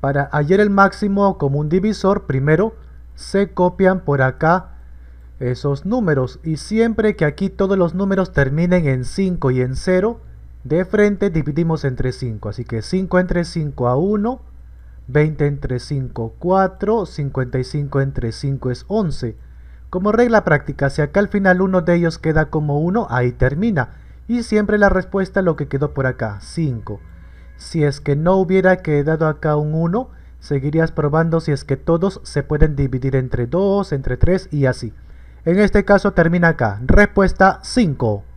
para hallar el máximo como un divisor, primero se copian por acá esos números. Y siempre que aquí todos los números terminen en 5 y en 0, de frente dividimos entre 5. Así que 5 entre 5 a 1, 20 entre 5 4, 55 entre 5 es 11. Como regla práctica, si acá al final uno de ellos queda como 1, ahí termina. Y siempre la respuesta es lo que quedó por acá, 5. Si es que no hubiera quedado acá un 1, seguirías probando si es que todos se pueden dividir entre 2, entre 3 y así. En este caso termina acá. Respuesta 5.